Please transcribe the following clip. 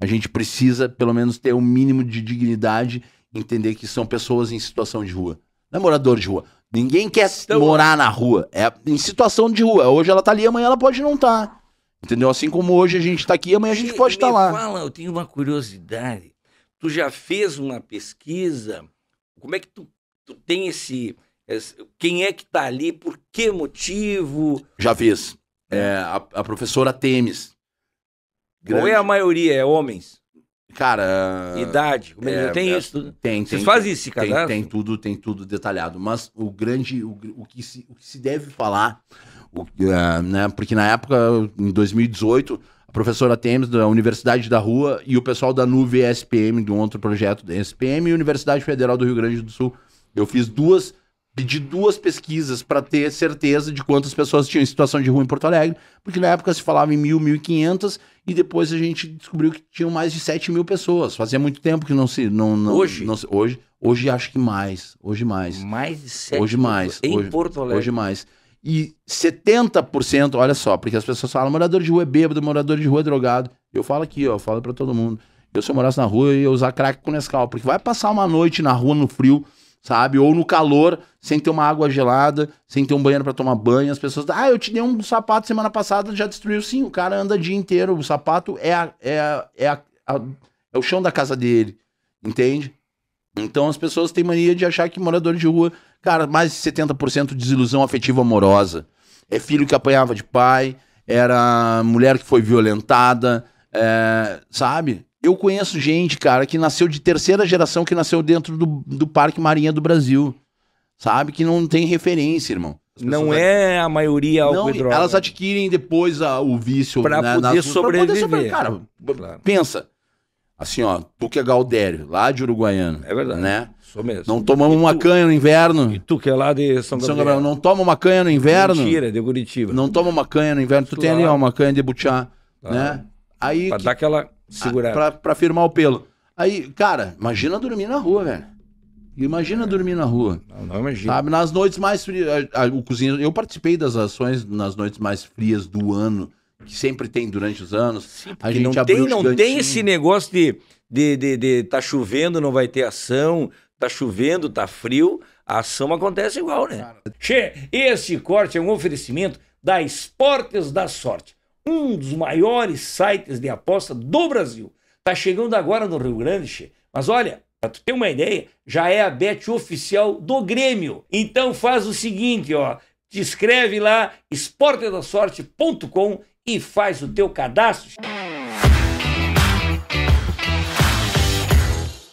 A gente precisa, pelo menos, ter um mínimo de dignidade, entender que são pessoas em situação de rua. Não é morador de rua. Ninguém quer então, morar na rua. É em situação de rua. Hoje ela tá ali, amanhã ela pode não estar. Tá. Entendeu? Assim como hoje a gente tá aqui, amanhã a gente pode estar tá lá. Fala, eu tenho uma curiosidade. Tu já fez uma pesquisa? Como é que tu, tu tem esse, esse Quem é que tá ali? Por que motivo? Já fiz. É, é a, a professora Temes, Grande. Ou é a maioria, é homens? Cara. Idade. É, é, tem é, isso. Tem, tem. Vocês tem, fazem isso, cara? Tem, tem, tudo, tem tudo detalhado. Mas o grande. O, o, que, se, o que se deve falar. O, uh, né, porque na época, em 2018, a professora Temes da Universidade da Rua e o pessoal da Nuve SPM, de um outro projeto da SPM e Universidade Federal do Rio Grande do Sul. Eu fiz duas de duas pesquisas para ter certeza de quantas pessoas tinham situação de rua em Porto Alegre, porque na época se falava em mil, mil e quinhentas, e depois a gente descobriu que tinham mais de sete mil pessoas. Fazia muito tempo que não se. Não, não hoje? Não, hoje, hoje acho que mais. Hoje mais. Mais de 7 Hoje mais. Em hoje, Porto Alegre. Hoje mais. E 70%, olha só, porque as pessoas falam, morador de rua é bêbado, morador de rua é drogado. Eu falo aqui, ó, falo para todo mundo. Eu se eu morasse na rua, eu ia usar crack com Nescau, porque vai passar uma noite na rua no frio sabe? Ou no calor, sem ter uma água gelada, sem ter um banheiro para tomar banho. As pessoas, ah, eu te dei um sapato semana passada, já destruiu. Sim, o cara anda o dia inteiro. O sapato é, a, é, a, é, a, é o chão da casa dele, entende? Então as pessoas têm mania de achar que morador de rua, cara, mais de 70% desilusão afetiva amorosa. É filho que apanhava de pai, era mulher que foi violentada, é, sabe? Eu conheço gente, cara, que nasceu de terceira geração, que nasceu dentro do, do Parque Marinha do Brasil. Sabe? Que não tem referência, irmão. Não é a maioria álcool não, e droga. Elas adquirem depois a, o vício. Pra né, poder nas, sobreviver. Pra poder sobreviver. Cara, claro. pensa. Assim, ó, Tuque é Galdério, lá de Uruguaiana. É verdade. Né? Sou mesmo. Não tomamos uma canha no inverno. E tu que é lá de São, São Gabriel. Não toma uma canha no inverno. Mentira, é de Curitiba. Não toma uma canha no inverno. Tu, tem ali, ó, uma canha de butiá, ah, né? Aí pra que... dar aquela... Segurar. Pra, pra firmar o pelo. Aí, cara, imagina dormir na rua, velho. Imagina dormir na rua. Não, não imagina. Sabe, nas noites mais frias. o cozinheiro, eu participei das ações nas noites mais frias do ano, que sempre tem durante os anos. Sim, a gente não, tem, não tem esse negócio de, de, de, de tá chovendo, não vai ter ação, tá chovendo, tá frio. A ação acontece igual, né? Che, esse corte é um oferecimento da Esportes da Sorte um dos maiores sites de aposta do Brasil. Tá chegando agora no Rio Grande, mas olha, para tu ter uma ideia, já é a bet oficial do Grêmio. Então faz o seguinte, ó, te inscreve lá esportedasorte.com e faz o teu cadastro.